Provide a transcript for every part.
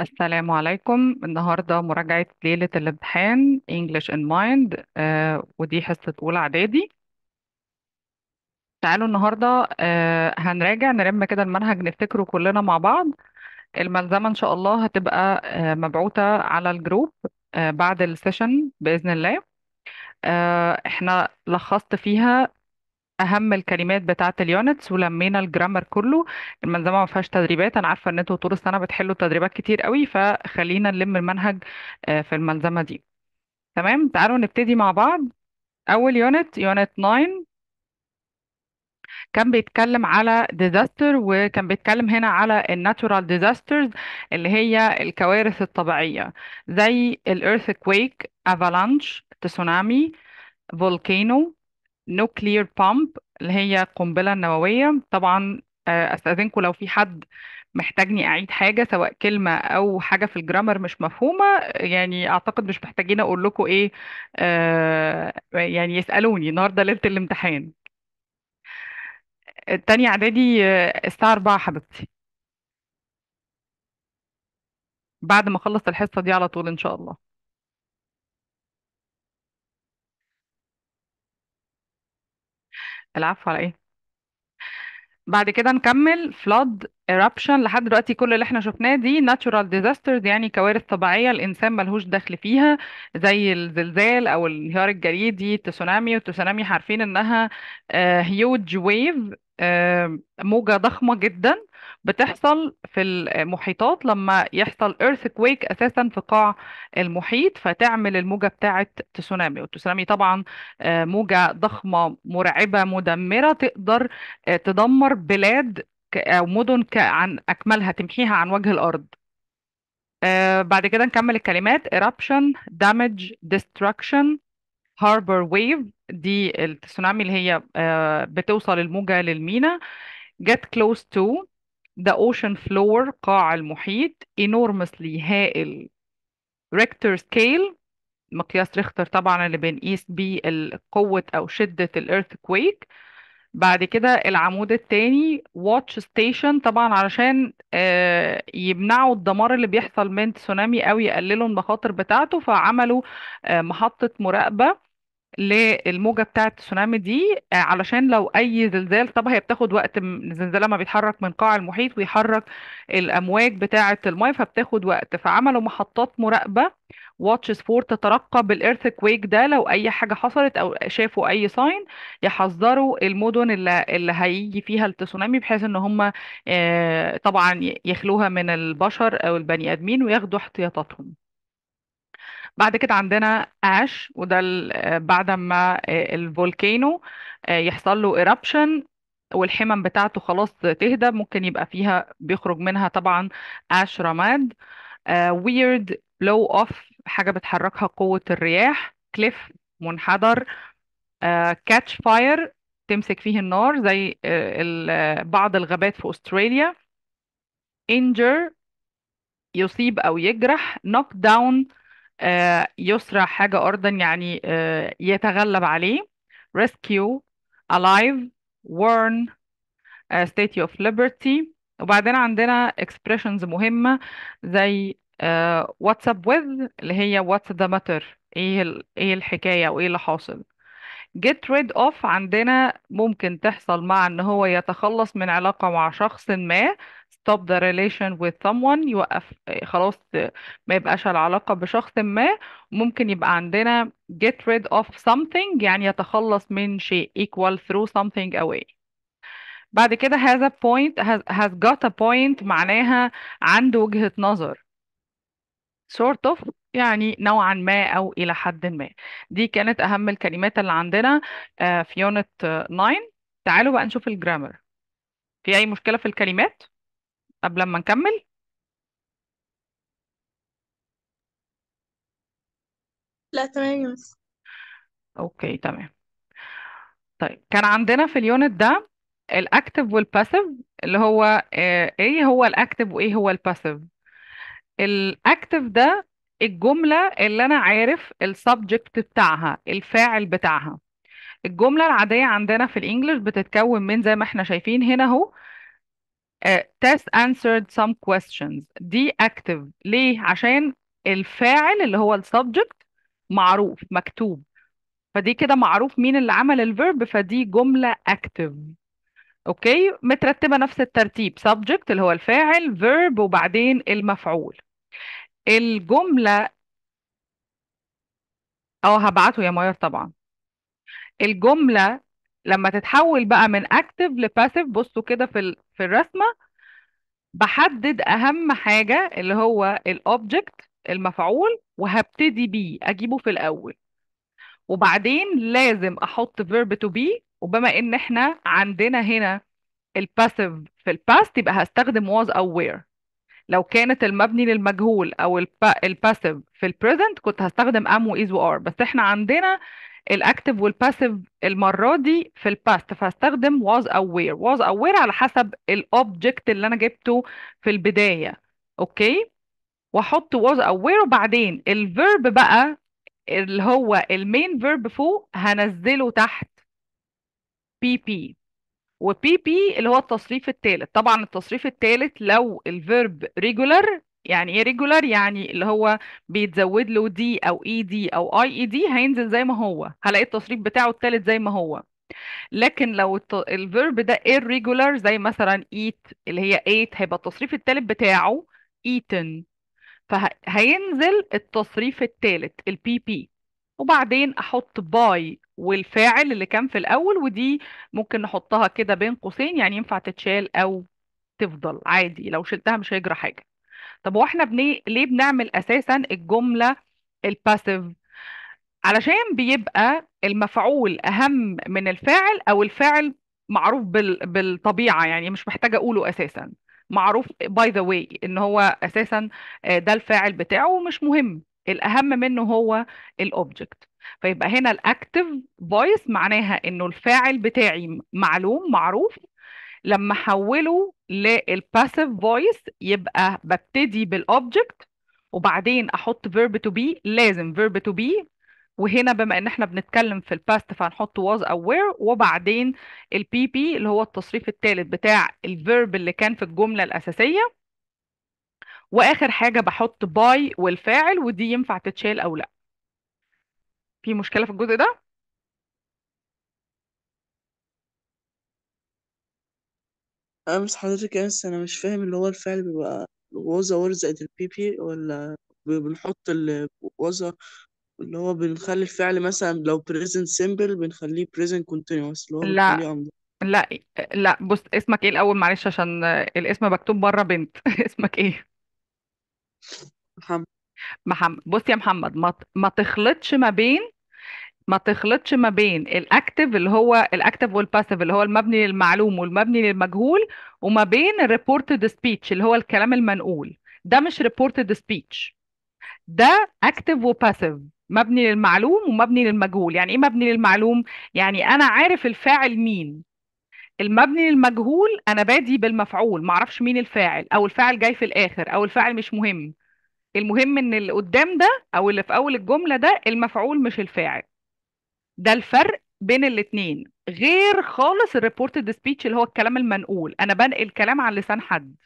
السلام عليكم النهاردة مراجعة ليلة الامتحان English in Mind آه ودي حصة أولى إعدادي تعالوا النهاردة آه هنراجع نرم كده المنهج نفتكره كلنا مع بعض الملزمة إن شاء الله هتبقى آه مبعوثة على الجروب آه بعد السيشن بإذن الله آه احنا لخصت فيها اهم الكلمات بتاعه اليونتس ولمينا الجرامر كله المنظمه ما فيهاش تدريبات انا عارفه ان انتوا طول السنه بتحلوا تدريبات كتير قوي فخلينا نلم المنهج آه، في المنظمه دي تمام تعالوا نبتدي مع بعض اول يونت يونت 9 كان بيتكلم على ديزاستر وكان بيتكلم هنا على الناتورال ديزاسترز اللي هي الكوارث الطبيعيه زي الايرث كويك افالانش تسونامي فولكانو نوكلير بامب اللي هي قنبلة نووية طبعا آه، استأذنكم لو في حد محتاجني أعيد حاجة سواء كلمة أو حاجة في الجرامر مش مفهومة يعني أعتقد مش محتاجين أقول لكم إيه آه، يعني يسألوني النهاردة ليلة الامتحان التانية إعدادي آه، الساعة 4 حبيبتي بعد ما أخلص الحصة دي على طول إن شاء الله العفو على ايه بعد كده نكمل flood eruption لحد دلوقتي كل اللي احنا شفناه دي natural disasters يعني كوارث طبيعية الإنسان ملهوش دخل فيها زي الزلزال أو الانهيار الجليدي التسونامي والتسونامي عارفين إنها آه، huge wave آه، موجة ضخمة جدا بتحصل في المحيطات لما يحصل earthquake أساسا في قاع المحيط فتعمل الموجة بتاعة تسونامي والتسونامي طبعا آه، موجة ضخمة مرعبة مدمرة تقدر آه، تدمر بلاد أو مدن عن أكملها تمحيها عن وجه الأرض آه، بعد كده نكمل الكلمات eruption damage destruction harbor wave دي التسونامي اللي هي بتوصل الموجة للمينا get close to The ocean floor قاع المحيط enormously هائل ريكتر سكيل مقياس ريختر طبعا اللي بنقيس بيه قوة أو شدة الإيرث كويك بعد كده العمود التاني واتش ستيشن طبعا علشان آه، يمنعوا الدمار اللي بيحصل من تسونامي أو يقللوا المخاطر بتاعته فعملوا آه، محطة مراقبة للموجة بتاعة التسونامي دي آه، علشان لو أي زلزال طب هي بتاخد وقت الزلزال ما بيتحرك من قاع المحيط ويحرك الأمواج بتاعة المايه فبتاخد وقت فعملوا محطات مراقبة واتشز فور تترقب الإيرث كويك ده لو أي حاجة حصلت أو شافوا أي ساين يحذروا المدن اللي, اللي هيجي فيها التسونامي بحيث إن هم آه، طبعا يخلوها من البشر أو البني آدمين وياخدوا احتياطاتهم بعد كده عندنا اش وده آه، بعد ما آه، الفولكانو آه، يحصل له eruption والحمم بتاعته خلاص تهدى ممكن يبقى فيها بيخرج منها طبعا اش رماد weird blow off حاجة بتحركها قوة الرياح cliff منحدر catch fire تمسك فيه النار زي بعض الغابات في أستراليا انجر يصيب أو يجرح knock down آه، يسرع حاجة أرضا يعني آه، يتغلب عليه rescue alive warn آه، state of liberty وبعدين عندنا expressions مهمة زي what's up with اللي هي what's the matter ايه ايه الحكاية وايه اللي حاصل get rid of عندنا ممكن تحصل مع ان هو يتخلص من علاقة مع شخص ما stop the relation with someone يوقف خلاص ما يبقاش العلاقة بشخص ما ممكن يبقى عندنا get rid of something يعني يتخلص من شيء equal through something away بعد كده has a point has, has got a point معناها عنده وجهة نظر sort of يعني نوعا ما أو إلى حد ما دي كانت أهم الكلمات اللي عندنا آه، في unit 9 تعالوا بقى نشوف الجرامر في أي مشكلة في الكلمات؟ طب لما نكمل لا تمام يا اوكي تمام طيب كان عندنا في اليونت ده الاكتف والباسيف اللي هو آه، ايه هو الاكتف وايه هو الباسيف الاكتف ده الجملة اللي انا عارف السبجكت بتاعها الفاعل بتاعها الجملة العادية عندنا في الانجليش بتتكون من زي ما احنا شايفين هنا اهو آه، test answered some questions دي active ليه عشان الفاعل اللي هو السبجكت معروف مكتوب فدي كده معروف مين اللي عمل الفيرب فدي جملة active اوكي مترتبة نفس الترتيب subject اللي هو الفاعل verb وبعدين المفعول الجملة اه هبعته يا ماير طبعا الجملة لما تتحول بقى من اكتف لباسيف بصوا كده في في الرسمه بحدد اهم حاجه اللي هو الاوبجكت المفعول وهبتدي بيه اجيبه في الاول وبعدين لازم احط فيرب تو بي وبما ان احنا عندنا هنا الباسيف في الباست يبقى هستخدم was او وير لو كانت المبني للمجهول او الباسيف في البريزنت كنت هستخدم am و is و are بس احنا عندنا الاكتف والباسيف المره دي في الباست فهستخدم was aware was aware على حسب الاوبجكت اللي انا جبته في البدايه اوكي واحط was aware وبعدين الفيرب بقى اللي هو المين فيرب فوق هنزله تحت بي بي وبي بي اللي هو التصريف الثالث طبعا التصريف الثالث لو الفيرب ريجولر يعني ايه ريجولار يعني اللي هو بيتزود له دي او اي e دي او اي اي دي هينزل زي ما هو هلاقي التصريف بتاعه الثالث زي ما هو لكن لو الفيرب ده irregular زي مثلا eat اللي هي ate هيبقى التصريف الثالث بتاعه eaten فهينزل التصريف الثالث البي بي وبعدين احط باي والفاعل اللي كان في الاول ودي ممكن نحطها كده بين قوسين يعني ينفع تتشال او تفضل عادي لو شلتها مش هيجرى حاجه طب واحنا بني... ليه بنعمل اساسا الجمله الباسيف علشان بيبقى المفعول اهم من الفاعل او الفاعل معروف بال... بالطبيعه يعني مش محتاجه اقوله اساسا معروف باي ذا واي ان هو اساسا آه، ده الفاعل بتاعه ومش مهم الاهم منه هو الاوبجكت فيبقى هنا الاكتف فويس معناها انه الفاعل بتاعي معلوم معروف لما احوله للباسيف فويس يبقى ببتدي بالاوبجكت وبعدين احط فيرب تو بي لازم فيرب تو بي وهنا بما ان احنا بنتكلم في الباست فهنحط واز او وير وبعدين البي بي اللي هو التصريف الثالث بتاع الفيرب اللي كان في الجمله الاساسيه واخر حاجه بحط باي والفاعل ودي ينفع تتشال او لا في مشكله في الجزء ده أمس حضرتك أمس أنا مش فاهم اللي هو الفعل بيبقى الغوزة ورزقة البيبي ولا بنحط الغوزة اللي هو بنخلي الفعل مثلا لو present simple بنخليه present continuous اللي هو لا بنخليه أمضى لا لا بص اسمك ايه الاول معلش عشان الاسم مكتوب بره بنت اسمك ايه محمد بص يا محمد ما ما تخلطش ما بين ما تخلطش ما بين الاكتف اللي هو الاكتف والباسيف اللي هو المبني للمعلوم والمبني للمجهول وما بين الريبورتد سبيتش اللي هو الكلام المنقول ده مش ريبورتد سبيتش ده اكتف وباسيف مبني للمعلوم ومبني للمجهول يعني ايه مبني للمعلوم يعني انا عارف الفاعل مين المبني للمجهول انا بادي بالمفعول ما اعرفش مين الفاعل او الفاعل جاي في الاخر او الفاعل مش مهم المهم ان اللي قدام ده او اللي في اول الجمله ده المفعول مش الفاعل ده الفرق بين الاتنين غير خالص الريبورتد سبيتش اللي هو الكلام المنقول انا بنقل كلام على لسان حد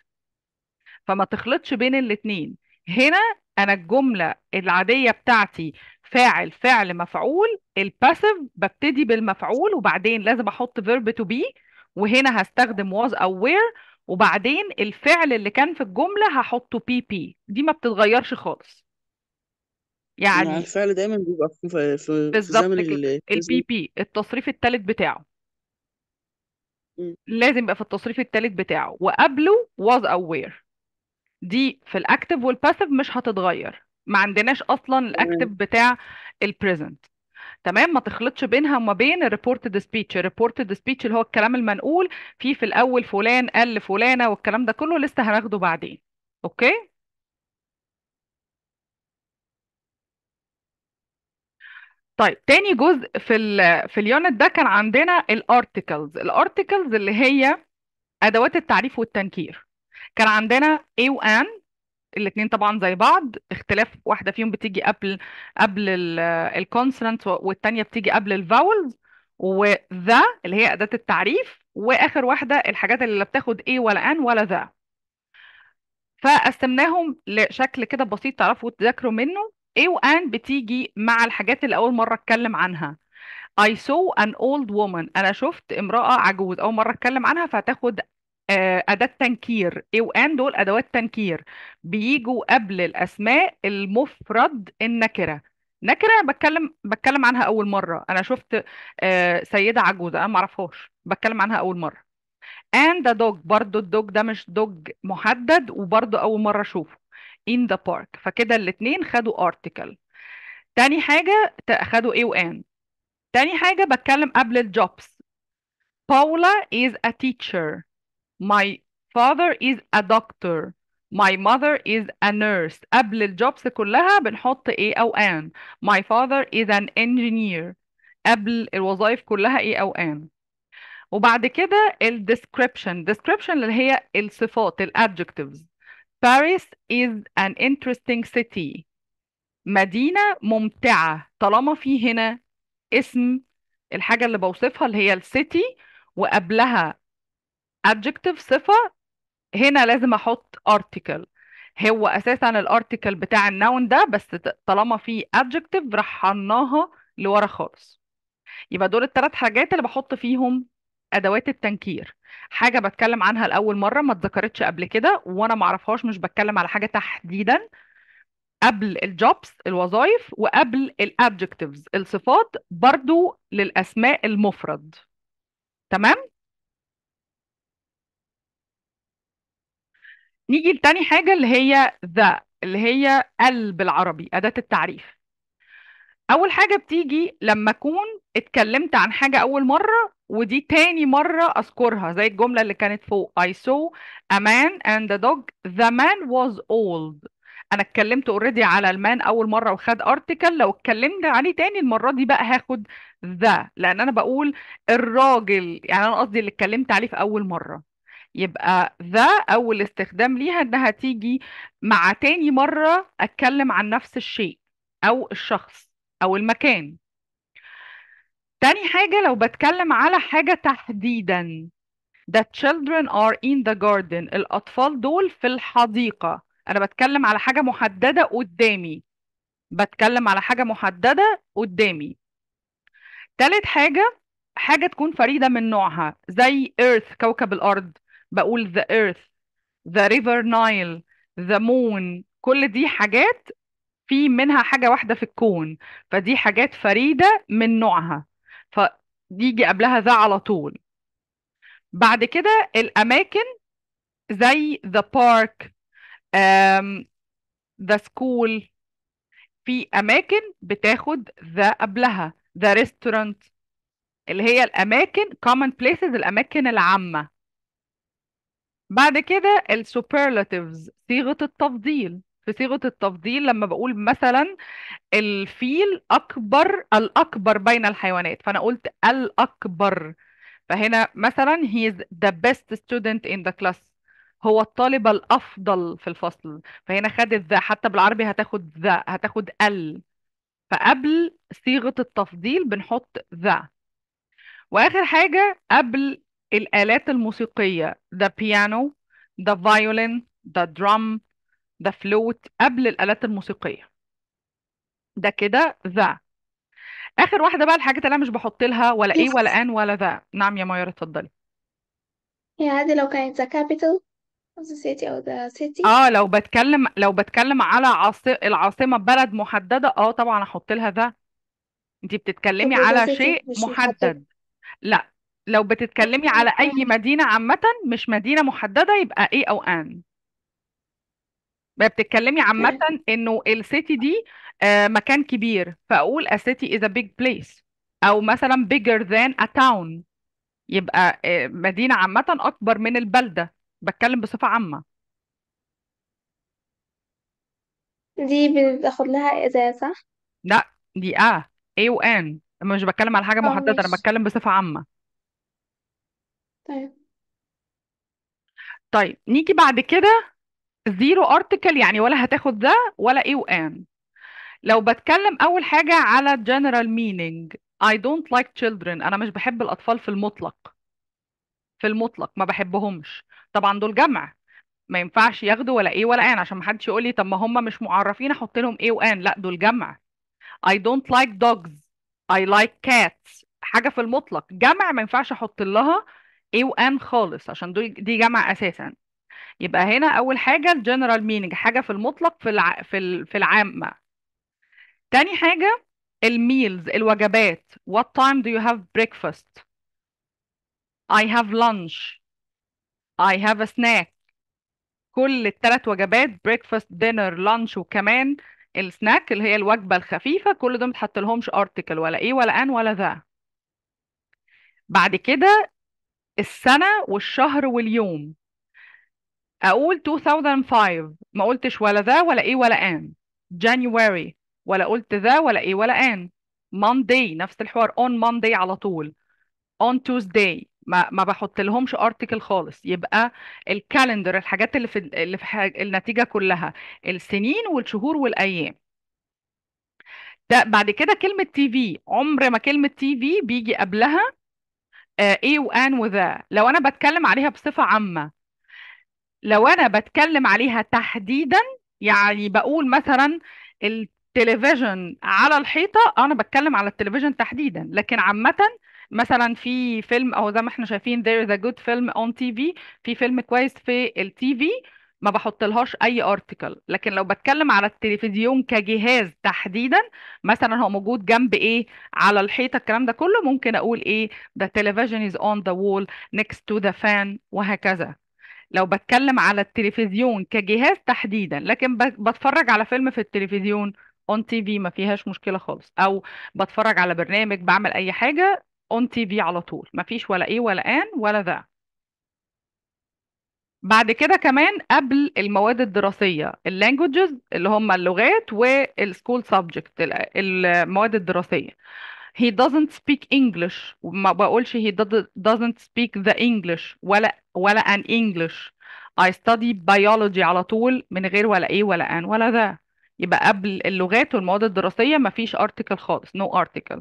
فما تخلطش بين الاتنين هنا انا الجمله العاديه بتاعتي فاعل فعل مفعول الباسيف ببتدي بالمفعول وبعدين لازم احط فيرب تو بي وهنا هستخدم was او وير وبعدين الفعل اللي كان في الجمله هحطه بي بي دي ما بتتغيرش خالص يعني الفعل دايما بيبقى في في في بالظبط زمن كده البي بي التصريف الثالث بتاعه لازم يبقى في التصريف الثالث بتاعه وقبله was aware دي في الاكتف والباسيف مش هتتغير ما عندناش اصلا الاكتف بتاع البريزنت تمام ما تخلطش بينها وما بين الريبورتد سبيتش الريبورتد سبيتش اللي هو الكلام المنقول فيه في الاول فلان قال لفلانه والكلام ده كله لسه هناخده بعدين اوكي طيب تاني جزء في الـ في اليونت ده كان عندنا الارتكلز الارتكلز اللي هي ادوات التعريف والتنكير كان عندنا اي وان الاثنين الاتنين طبعا زي بعض اختلاف واحده فيهم بتيجي قبل قبل الكونسونانت والثانيه بتيجي قبل الفاولز وذا اللي هي اداه التعريف واخر واحده الحاجات اللي لا بتاخد اي ولا ان ولا ذا فقسمناهم لشكل كده بسيط تعرفوا تذاكروا منه A إيه و بتيجي مع الحاجات اللي أول مرة أتكلم عنها I saw an old woman أنا شفت امرأة عجوز أول مرة أتكلم عنها فهتاخد آه، أداة تنكير A إيه و دول أدوات تنكير بيجوا قبل الأسماء المفرد النكرة نكرة بتكلم بتكلم عنها أول مرة أنا شفت آه، سيدة عجوزة أنا معرفهاش بتكلم عنها أول مرة and a dog برضو الدوج ده مش دوج محدد وبرضو أول مرة أشوفه in the park فكده الاتنين خدوا article تاني حاجة خدوا A و N تاني حاجة بتكلم قبل الجوبس Paula is a teacher my father is a doctor My mother is a nurse قبل الجوبس كلها بنحط A أو N My father is an engineer قبل الوظائف كلها A أو N وبعد كده ال description description اللي هي الصفات ال adjectives Paris is an interesting city. مدينة ممتعة طالما في هنا اسم الحاجة اللي بوصفها اللي هي السيتي وقبلها adjective صفة هنا لازم أحط article هو أساسا الارتكل بتاع النون ده بس طالما في adjective رحناها لورا خالص يبقى دول الثلاث حاجات اللي بحط فيهم أدوات التنكير حاجة بتكلم عنها لأول مرة ما اتذكرتش قبل كده وأنا معرفهاش مش بتكلم على حاجة تحديدا قبل الجوبس الوظائف وقبل الأبجكتيفز الصفات برضو للأسماء المفرد تمام نيجي لتاني حاجة اللي هي ذا اللي هي ال بالعربي أداة التعريف أول حاجة بتيجي لما أكون اتكلمت عن حاجة أول مرة ودي تاني مرة أذكرها زي الجملة اللي كانت فوق I saw a man and a dog the man was old أنا اتكلمت اوريدي على المان أول مرة وخد أرتيكل لو اتكلمت عليه تاني المرة دي بقى هاخد ذا لأن أنا بقول الراجل يعني أنا قصدي اللي اتكلمت عليه في أول مرة يبقى ذا أول استخدام ليها إنها تيجي مع تاني مرة أتكلم عن نفس الشيء أو الشخص أو المكان تاني حاجة لو بتكلم على حاجة تحديدا the children are in the garden الأطفال دول في الحديقة أنا بتكلم على حاجة محددة قدامي بتكلم على حاجة محددة قدامي تالت حاجة حاجة تكون فريدة من نوعها زي earth كوكب الأرض بقول the earth the river Nile the moon كل دي حاجات في منها حاجة واحدة في الكون فدي حاجات فريدة من نوعها يجي قبلها ذا على طول بعد كده الأماكن زي the park um, the school في أماكن بتاخد ذا قبلها the restaurant اللي هي الأماكن common places الأماكن العامة بعد كده ال superlatives صيغة التفضيل في صيغه التفضيل لما بقول مثلا الفيل اكبر الاكبر بين الحيوانات فانا قلت الاكبر فهنا مثلا هي از the best student in the class هو الطالب الافضل في الفصل فهنا خد ذا حتى بالعربي هتاخد ذا هتاخد ال فقبل صيغه التفضيل بنحط ذا واخر حاجه قبل الالات الموسيقيه the piano the violin the drum ده فلوت قبل الآلات الموسيقية ده كده ذا آخر واحدة بقى الحاجات اللي أنا مش بحط لها ولا إيه ولا آن ولا ذا نعم يا ميرا اتفضلي يا عادي لو كانت the capital of the city أو the city اه لو بتكلم لو بتكلم على عاص... العاصمة بلد محددة اه طبعا أحط لها ذا انت بتتكلمي the على city شيء مش محدد محدد لا لو بتتكلمي على أي مدينة عامة مش مدينة محددة يبقى إيه أو آن بتتكلمي عامة انه السيتي دي آه، مكان كبير فاقول a city is a big place او مثلا bigger than a town يبقى آه، مدينة عامة اكبر من البلدة بتكلم بصفة عامة دي بتاخد لها إذا صح؟ لا دي اه a و n أنا مش بتكلم على حاجة اه محددة انا ماشي بتكلم بصفة عامة طيب طيب نيجي بعد كده زيرو ارتكل يعني ولا هتاخد ده ولا اي وان لو بتكلم اول حاجه على جنرال مينينج اي دونت لايك تشيلدرن انا مش بحب الاطفال في المطلق في المطلق ما بحبهمش طبعا دول جمع ما ينفعش ياخدوا ولا ايه ولا ان عشان ما حدش يقول لي طب ما هم مش معرفين احط لهم ايه وان لا دول جمع اي دونت لايك دوجز اي لايك كاتس حاجه في المطلق جمع ما ينفعش احط لها ايه وان خالص عشان دول دي جمع اساسا يبقى هنا أول حاجة الجنرال مينينج حاجة في المطلق في الع... في في العامة تاني حاجة الميلز الوجبات what time do you have breakfast I have lunch I have a snack كل الثلاث وجبات breakfast dinner lunch وكمان السناك اللي هي الوجبة الخفيفة كل دول متحط لهمش ارتكل ولا ايه ولا ان ولا ذا بعد كده السنة والشهر واليوم اقول 2005 ما قلتش ولا ذا ولا ايه ولا ان January ولا قلت ذا ولا ايه ولا ان Monday نفس الحوار on Monday على طول on Tuesday ما ما بحط لهمش ارتكل خالص يبقى الكالندر الحاجات اللي في اللي في النتيجه كلها السنين والشهور والايام ده بعد كده كلمه تي في عمر ما كلمه تي في بيجي قبلها ايه وان وذا لو انا بتكلم عليها بصفه عامه لو انا بتكلم عليها تحديدا يعني بقول مثلا التلفزيون على الحيطه انا بتكلم على التلفزيون تحديدا لكن عامه مثلا في فيلم او زي ما احنا شايفين there is a good film on TV في فيلم كويس في التي في ما بحطلهاش اي ارتكل لكن لو بتكلم على التلفزيون كجهاز تحديدا مثلا هو موجود جنب ايه على الحيطه الكلام ده كله ممكن اقول ايه the television is on the wall next to the fan وهكذا لو بتكلم على التلفزيون كجهاز تحديدا لكن بتفرج على فيلم في التلفزيون اون تي في ما فيهاش مشكله خالص او بتفرج على برنامج بعمل اي حاجه اون تي في على طول ما فيش ولا ايه ولا ان ولا ذا بعد كده كمان قبل المواد الدراسيه اللانجوجز اللي هم اللغات والسكول سبجكت المواد الدراسيه he doesn't speak English ما بقولش he doesn't speak the English ولا ولا an English I study biology على طول من غير ولا ايه ولا ان ولا ذا يبقى قبل اللغات والمواد الدراسية مفيش article خالص no article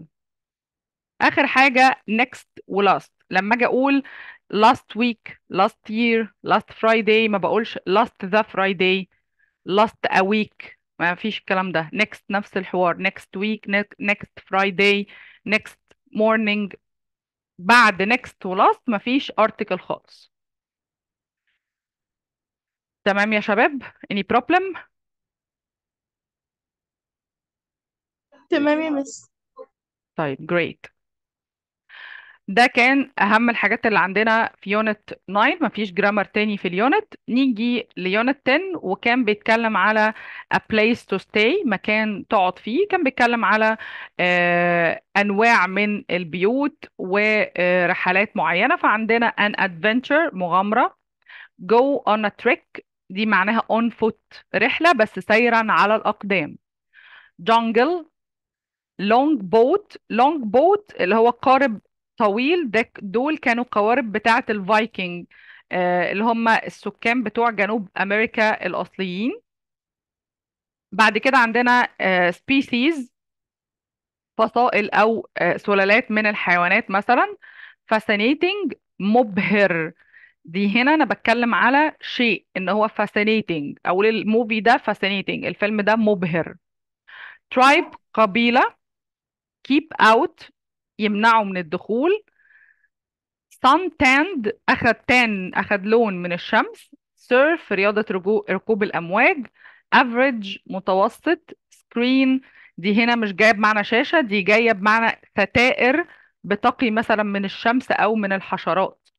آخر حاجة next و last لما أجي أقول last week last year last Friday ما بقولش last the Friday last a week ما فيش الكلام ده next نفس الحوار next week next Friday next morning بعد next و last ما فيش article خالص تمام يا شباب any problem تمام يا مس طيب great ده كان أهم الحاجات اللي عندنا في يونت 9 مفيش جرامر تاني في اليونت نيجي ليونت 10 وكان بيتكلم على a place to stay مكان تقعد فيه كان بيتكلم على آه، أنواع من البيوت ورحلات معينة فعندنا an adventure مغامرة go on a trek دي معناها on foot رحلة بس سيرا على الأقدام jungle long boat long boat اللي هو قارب طويل ده دول كانوا قوارب بتاعة الفايكنج آه، اللي هم السكان بتوع جنوب أمريكا الأصليين بعد كده عندنا سبيسيز آه، فصائل أو آه، سلالات من الحيوانات مثلا فاسينيتنج مبهر دي هنا أنا بتكلم على شيء إن هو فاسينيتنج أو الموفي ده فاسينيتنج الفيلم ده مبهر ترايب قبيلة keep out يمنعه من الدخول sun tanned أخذ tan أخذ لون من الشمس surf رياضة ركوب الأمواج average متوسط screen دي هنا مش جايه بمعنى شاشة دي جاية بمعنى ستائر بتقي مثلا من الشمس أو من الحشرات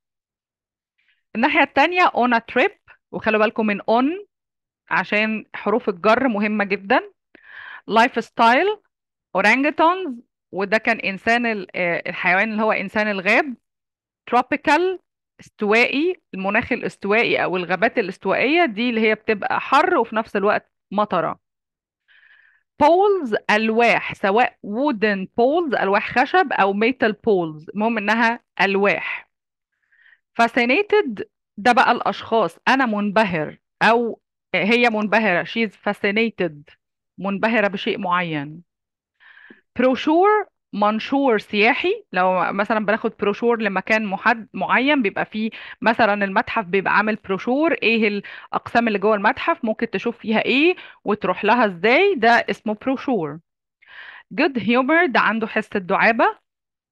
الناحية الثانيه on a trip وخلوا بالكم من on عشان حروف الجر مهمة جدا lifestyle orangutans وده كان إنسان آه، الحيوان اللي هو إنسان الغاب تروبيكال استوائي المناخ الاستوائي أو الغابات الاستوائية دي اللي هي بتبقى حر وفي نفس الوقت مطرة بولز ألواح سواء وودن بولز ألواح خشب أو ميتال بولز المهم إنها ألواح فاسينيتد ده بقى الأشخاص أنا منبهر أو هي منبهرة شيز فاسينيتد منبهرة بشيء معين بروشور منشور سياحي لو مثلا بناخد بروشور لمكان محد معين بيبقى فيه مثلا المتحف بيبقى عامل بروشور ايه الاقسام اللي جوه المتحف ممكن تشوف فيها ايه وتروح لها ازاي ده اسمه بروشور جود هيومر ده عنده حس الدعابة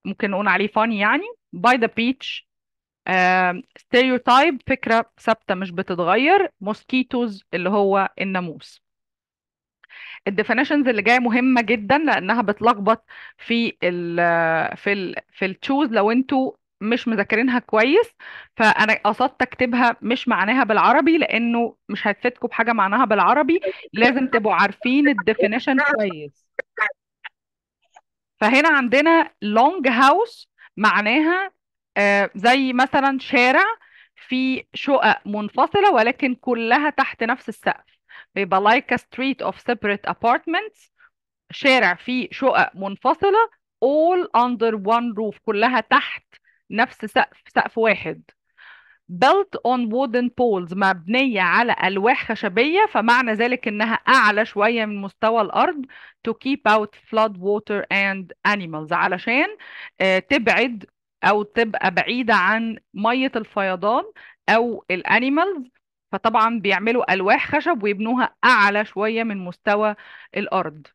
ممكن نقول عليه فاني يعني باي ذا بيتش ستيريوتايب فكرة ثابتة مش بتتغير موسكيتوز اللي هو الناموس الديفينيشنز اللي جايه مهمه جدا لانها بتلخبط في الـ في الـ في التشوز لو انتوا مش مذاكرينها كويس فانا قصدت اكتبها مش معناها بالعربي لانه مش هتفيدكم بحاجه معناها بالعربي لازم تبقوا عارفين الديفينيشن كويس فهنا عندنا لونج هاوس معناها آه، زي مثلا شارع في شقق منفصله ولكن كلها تحت نفس السقف بيبقى like a street of separate apartments شارع فيه شقق منفصلة all under one roof كلها تحت نفس سقف سقف واحد built on wooden poles مبنية على ألواح خشبية فمعنى ذلك إنها أعلى شوية من مستوى الأرض to keep out flood water and animals علشان آه، تبعد أو تبقى بعيدة عن مية الفيضان أو الأنيمالز فطبعا بيعملوا ألواح خشب ويبنوها أعلى شوية من مستوى الأرض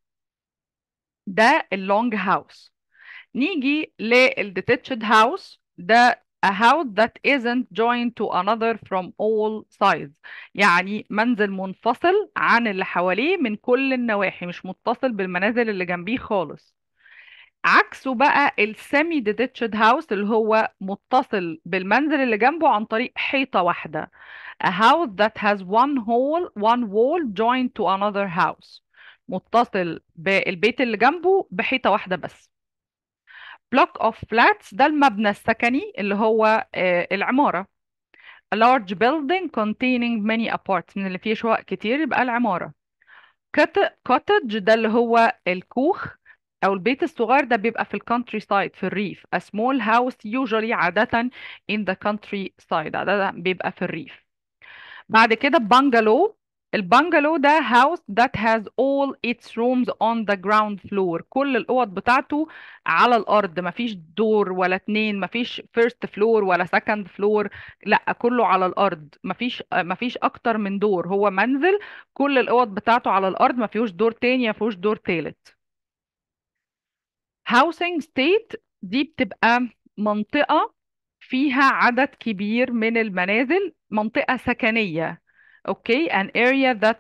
ده اللونج هاوس نيجي للديتاتشد هاوس ده a house that isn't joined to another from all sides يعني منزل منفصل عن اللي حواليه من كل النواحي مش متصل بالمنازل اللي جنبيه خالص عكسه بقى السيمي ديتشد هاوس اللي هو متصل بالمنزل اللي جنبه عن طريق حيطة واحدة a house that has one hole one wall joined to another house متصل بالبيت اللي جنبه بحيطة واحدة بس block of flats ده المبنى السكني اللي هو آه، العمارة a large building containing many apartments من اللي فيه شقق كتير يبقى العمارة cottage ده اللي هو الكوخ او البيت الصغير ده بيبقى في الكونتري سايد في الريف a small house usually عادة in the country side عادة بيبقى في الريف بعد كده بانجالو البانجالو ده house that has all its rooms on the ground floor كل الأوض بتاعته على الأرض مفيش دور ولا اتنين مفيش first floor ولا second floor لا كله على الأرض مفيش مفيش أكتر من دور هو منزل كل الأوض بتاعته على الأرض مفيهوش دور تاني مفيهوش دور تالت housing state دي بتبقى منطقة فيها عدد كبير من المنازل منطقة سكنية okay an area that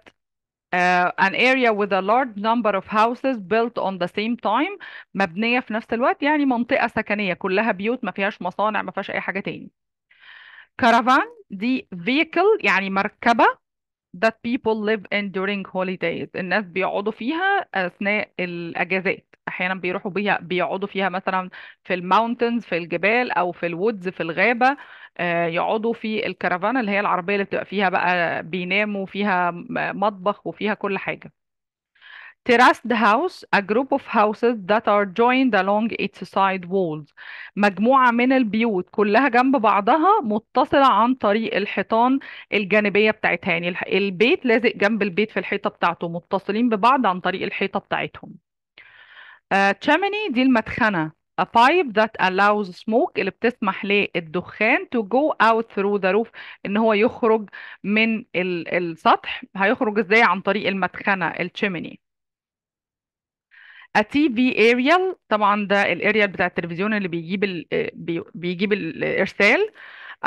uh, an area with a large number of houses built on the same time مبنية في نفس الوقت يعني منطقة سكنية كلها بيوت ما فيهاش مصانع ما فيهاش أي حاجة تاني caravan دي vehicle يعني مركبة that people live in during holidays الناس بيقعدوا فيها أثناء الأجازات احيانا بيروحوا بيها بيقعدوا فيها مثلا في الماونتنز في الجبال او في الودز في الغابه آه، يقعدوا في الكرفان اللي هي العربيه اللي بتبقى فيها بقى بيناموا فيها مطبخ وفيها كل حاجه terraced house a group of houses that are joined along its side walls مجموعة من البيوت كلها جنب بعضها متصلة عن طريق الحيطان الجانبية بتاعتها يعني البيت لازق جنب البيت في الحيطة بتاعته متصلين ببعض عن طريق الحيطة بتاعتهم آه, chimney دي المدخنة a pipe that allows smoke اللي بتسمح للدخان to go out through the roof ان هو يخرج من ال السطح هيخرج ازاي عن طريق المدخنة الشيميني a TV aerial طبعا ده الاريال بتاع التلفزيون اللي بيجيب ال آه، بيجيب الارسال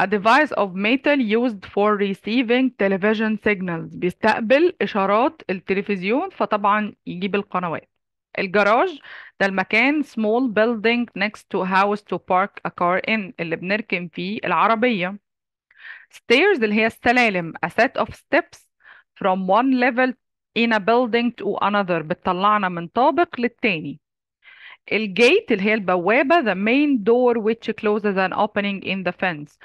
a device of metal used for receiving television signals بيستقبل اشارات التلفزيون فطبعا يجيب القنوات الجراج ده المكان small building next to house to park a car in اللي بنركن فيه العربية stairs اللي هي السلالم a set of steps from one level in a building to another بتطلعنا من طابق للتاني الجيت اللي هي البوابة the main door which closes an opening in the fence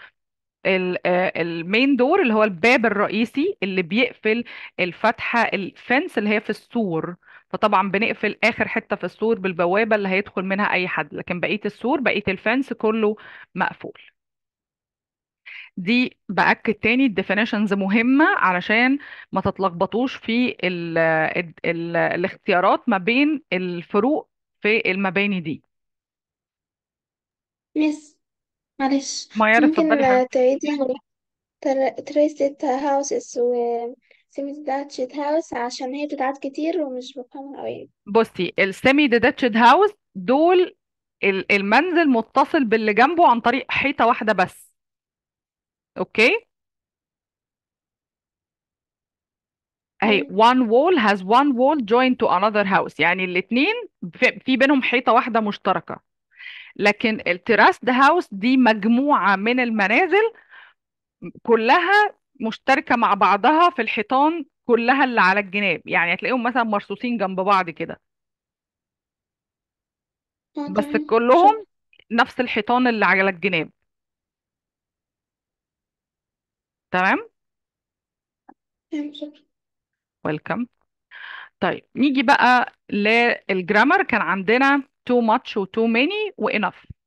المين دور آه، اللي هو الباب الرئيسي اللي بيقفل الفتحة الفنس اللي هي في السور فطبعا بنقفل اخر حته في السور بالبوابه اللي هيدخل منها اي حد لكن بقيه السور بقيه الفنس كله مقفول دي باكد تاني الديفينيشنز مهمه علشان ما تتلخبطوش في الـ الـ الـ الاختيارات ما بين الفروق في المباني دي يس معلش ما يعرف ممكن تعيدي تريست هاوسز و semi ديتاتشد house عشان هي بتتعاد كتير ومش بفهمها قوي بصي السيمي ديتاتشد هاوس دول المنزل متصل باللي جنبه عن طريق حيطة واحدة بس اوكي اهي أيوة. one wall has one wall joined to another house يعني الاثنين في بينهم حيطة واحدة مشتركة لكن ده هاوس دي مجموعة من المنازل كلها مشتركه مع بعضها في الحيطان كلها اللي على الجناب يعني هتلاقيهم مثلا مرصوصين جنب بعض كده بس كلهم نفس الحيطان اللي على الجناب تمام ويلكم طيب نيجي بقى للجرامر كان عندنا too much و too many و enough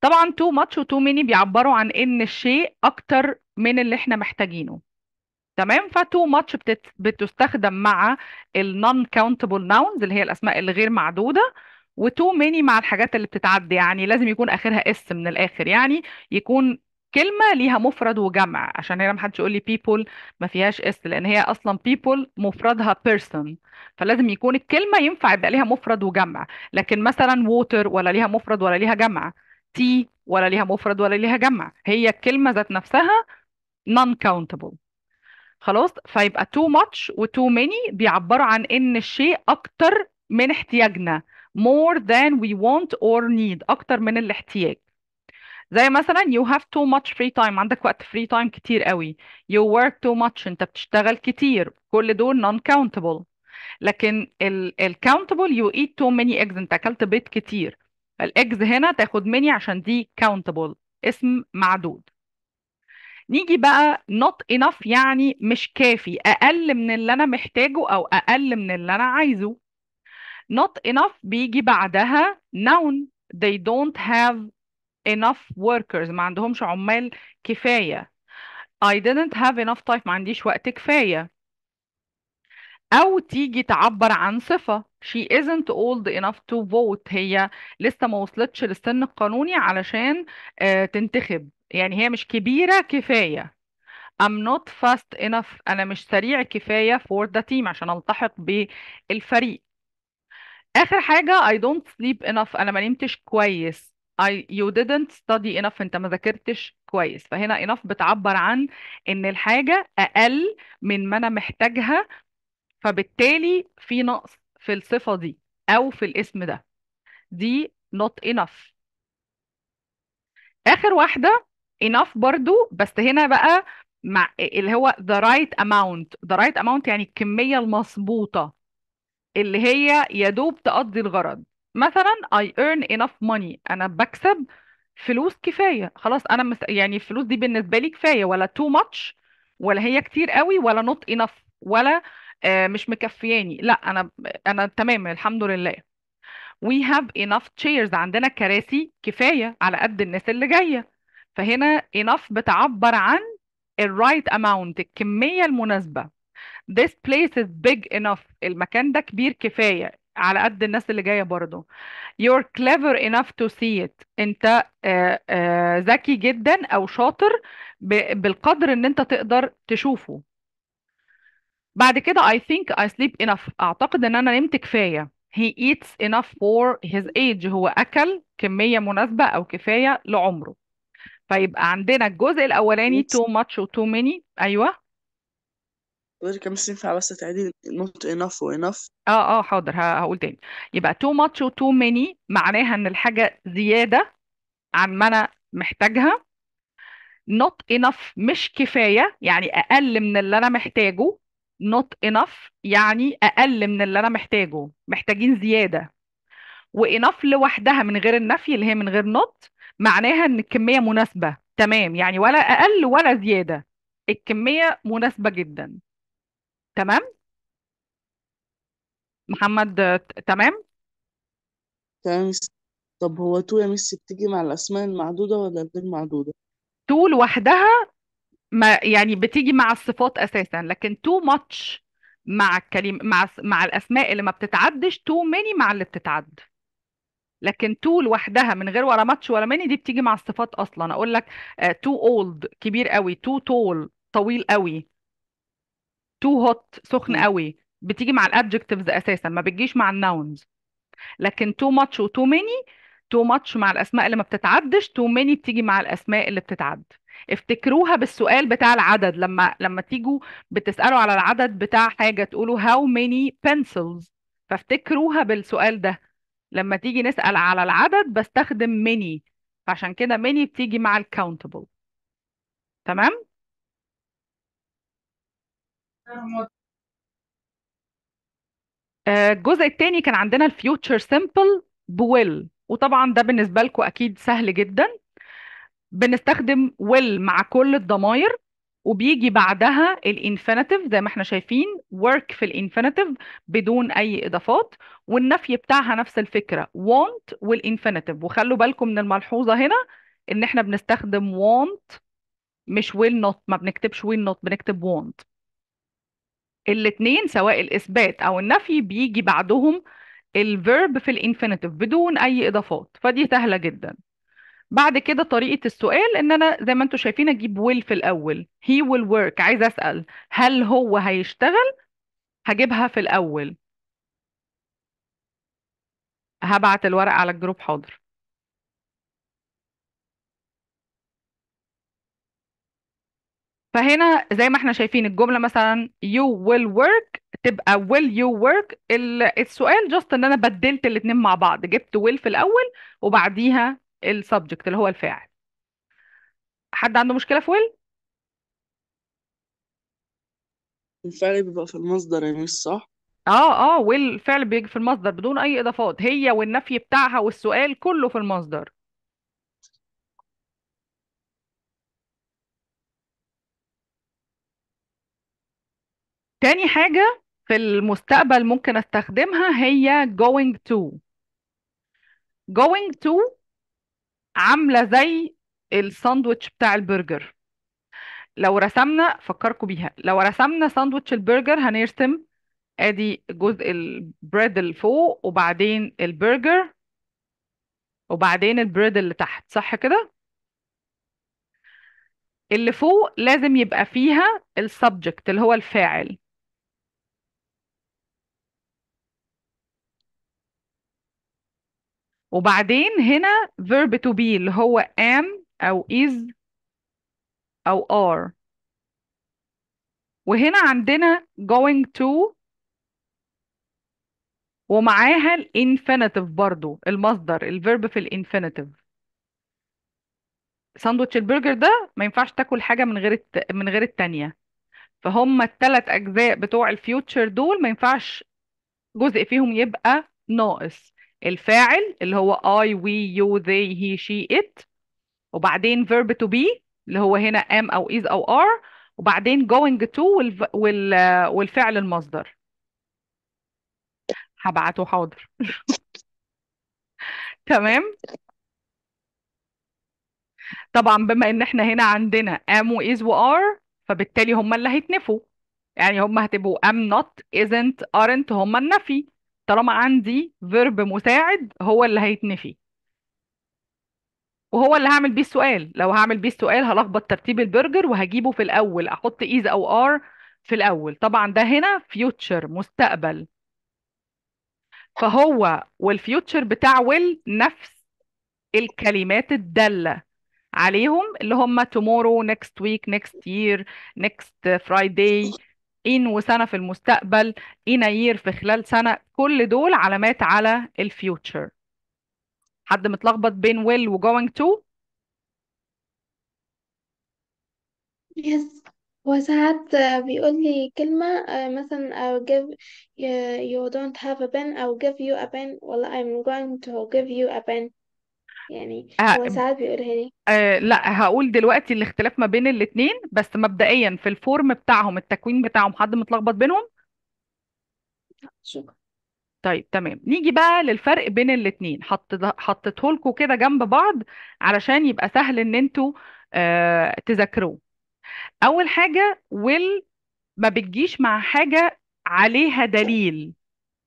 طبعا تو ماتش وتو ميني بيعبروا عن ان الشيء اكتر من اللي احنا محتاجينه تمام فتو ماتش بتت... بتستخدم مع النون كاونتبل ناونز اللي هي الاسماء الغير معدوده وتو ميني مع الحاجات اللي بتتعدى يعني لازم يكون اخرها اس من الاخر يعني يكون كلمه ليها مفرد وجمع عشان هنا محدش يقول لي people ما فيهاش اس لان هي اصلا people مفردها person فلازم يكون الكلمه ينفع يبقى ليها مفرد وجمع لكن مثلا water ولا ليها مفرد ولا ليها جمع تي ولا ليها مفرد ولا ليها جمع هي الكلمة ذات نفسها non countable خلاص فيبقى too much و too many بيعبروا عن ان الشيء اكتر من احتياجنا more than we want or need اكتر من الاحتياج زي مثلا you have too much free time عندك وقت free time كتير قوي you work too much انت بتشتغل كتير كل دول non countable لكن ال countable you eat too many eggs انت اكلت بيت كتير الاجز هنا تاخد مني عشان دي countable اسم معدود نيجي بقى not enough يعني مش كافي اقل من اللي انا محتاجه او اقل من اللي انا عايزه not enough بيجي بعدها noun they don't have enough workers ما عندهمش عمال كفايه I didn't have enough time ما عنديش وقت كفايه او تيجي تعبر عن صفه she isn't old enough to vote هي لسه ما وصلتش للسن القانوني علشان آه، تنتخب يعني هي مش كبيرة كفاية I'm not fast enough أنا مش سريع كفاية for the team عشان ألتحق بالفريق آخر حاجة I don't sleep enough أنا ما نمتش كويس I, you didn't study enough أنت ما ذاكرتش كويس فهنا enough بتعبر عن إن الحاجة أقل من ما أنا محتاجها فبالتالي في نقص في الصفة دي أو في الاسم ده دي not enough آخر واحدة enough برضو بس هنا بقى مع اللي هو the right amount the right amount يعني الكمية المظبوطة اللي هي يدوب تقضي الغرض مثلا I earn enough money أنا بكسب فلوس كفاية خلاص أنا مس... يعني الفلوس دي بالنسبة لي كفاية ولا too much ولا هي كتير قوي ولا not enough ولا آه، مش مكفياني لا انا انا تمام الحمد لله we have enough chairs عندنا كراسي كفاية على قد الناس اللي جاية فهنا enough بتعبر عن ال right amount الكمية المناسبة this place is big enough المكان ده كبير كفاية على قد الناس اللي جاية برضو you're clever enough to see it انت آه، آه، ذكي جدا او شاطر بالقدر ان انت تقدر تشوفه بعد كده I think I sleep enough أعتقد إن أنا نمت كفاية he eats enough for his age هو أكل كمية مناسبة أو كفاية لعمره فيبقى عندنا الجزء الأولاني too much و too many أيوه حضرتك كم مس ينفع بس تعدي not enough و enough اه اه حاضر هقول تاني يبقى too much و too many معناها إن الحاجة زيادة عن ما أنا محتاجها not enough مش كفاية يعني أقل من اللي أنا محتاجه not enough يعني اقل من اللي انا محتاجه محتاجين زياده enough لوحدها من غير النفي اللي هي من غير not معناها ان الكميه مناسبه تمام يعني ولا اقل ولا زياده الكميه مناسبه جدا تمام محمد تمام تمام طب هو تو يا ميسي بتيجي مع الاسماء المعدوده ولا الغير معدوده تو لوحدها ما يعني بتيجي مع الصفات أساسا لكن تو ماتش مع الكلم مع مع الأسماء اللي ما بتتعدش تو ميني مع اللي بتتعد لكن تو لوحدها من غير ولا ماتش ولا ميني دي بتيجي مع الصفات أصلا أقول لك تو آه، أولد كبير قوي تو تول طويل قوي تو هوت سخن قوي بتيجي مع الادجكتيفز اساسا ما بتجيش مع الناونز لكن تو ماتش وتو ميني تو ماتش مع الاسماء اللي ما بتتعدش تو ميني بتيجي مع الاسماء اللي بتتعد افتكروها بالسؤال بتاع العدد لما لما تيجوا بتسالوا على العدد بتاع حاجه تقولوا how many pencils فافتكروها بالسؤال ده لما تيجي نسال على العدد بستخدم many عشان كده many بتيجي مع الكاونتبل تمام آه، الجزء الثاني كان عندنا الفيوتشر سيمبل بويل وطبعا ده بالنسبه لكم اكيد سهل جدا بنستخدم will مع كل الضماير وبيجي بعدها الانفينيتيف زي ما احنا شايفين work في الانفينيتيف بدون اي اضافات والنفي بتاعها نفس الفكره want والانفينيتيف وخلوا بالكم من الملحوظه هنا ان احنا بنستخدم want مش will not ما بنكتبش will not بنكتب want الاثنين سواء الاثبات او النفي بيجي بعدهم الفيرب في الانفينيتيف بدون اي اضافات فدي سهله جدا بعد كده طريقة السؤال ان انا زي ما انتم شايفين اجيب will في الاول he will work عايزه اسأل هل هو هيشتغل هجيبها في الاول هبعت الورق على الجروب حاضر فهنا زي ما احنا شايفين الجملة مثلا you will work تبقى will you work السؤال جاست ان انا بدلت الاتنين مع بعض جبت will في الاول وبعديها السبجكت اللي هو الفاعل حد عنده مشكلة في ويل الفعل بيبقى في المصدر يا مش صح اه اه والفعل بيجي في المصدر بدون اي اضافات هي والنفي بتاعها والسؤال كله في المصدر تاني حاجة في المستقبل ممكن استخدمها هي going to going to عامله زي الساندوتش بتاع البرجر لو رسمنا فكركم بيها لو رسمنا ساندوتش البرجر هنرسم ادي جزء البريد اللي فوق وبعدين البرجر وبعدين البريد اللي تحت صح كده اللي فوق لازم يبقى فيها السبجكت اللي هو الفاعل وبعدين هنا verb to be اللي هو am أو is أو are وهنا عندنا going to ومعاها الانفينيتيف برضو المصدر الفيرب في الانفينيتيف ساندوتش البرجر ده ما ينفعش تاكل حاجه من غير الت... من غير التانية فهم الثلاث اجزاء بتوع الفيوتشر دول ما ينفعش جزء فيهم يبقى ناقص الفاعل اللي هو I, we, you, they, he, she, it وبعدين verb to be اللي هو هنا am أو is أو are وبعدين going to وال... والفعل المصدر هبعته حاضر تمام طبعا بما ان احنا هنا عندنا am و is و are فبالتالي هما اللي هيتنفوا يعني هما هتبقوا am not isn't aren't هما النفي طالما عندي فيرب مساعد هو اللي هيتنفي وهو اللي هعمل بيه السؤال لو هعمل بيه السؤال هلخبط ترتيب البرجر وهجيبه في الاول احط ايز e او ار في الاول طبعا ده هنا فيوتشر مستقبل فهو والفيوتشر بتاع ويل نفس الكلمات الدالة عليهم اللي هم tomorrow next week next year next Friday إن وسنة في المستقبل إناير في خلال سنة كل دول علامات على الفيوتشر حد متلخبط بين will و going to Yes. وساعات بيقول لي كلمة آه، مثلا او give you, دونت don't have a pen جيف give you a pen والله I'm going to give you a pen يعني هو ساعات بيقولها لي آه لا هقول دلوقتي الاختلاف ما بين الاتنين بس مبدئيا في الفورم بتاعهم التكوين بتاعهم حد متلخبط بينهم شكرا طيب تمام نيجي بقى للفرق بين الاتنين حطيت حطيته لكم كده جنب بعض علشان يبقى سهل ان انتوا آه تذاكروه اول حاجه ويل ما بتجيش مع حاجه عليها دليل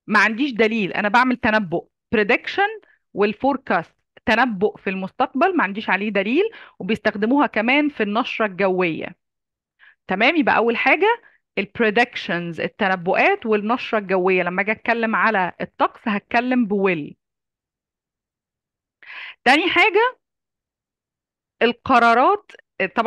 ما عنديش دليل انا بعمل تنبؤ prediction والفوركاست تنبؤ في المستقبل ما عنديش عليه دليل وبيستخدموها كمان في النشرة الجوية تمام يبقى أول حاجة البريدكشنز التنبؤات والنشرة الجوية لما أجي أتكلم على الطقس هتكلم بويل تاني حاجة القرارات طبعا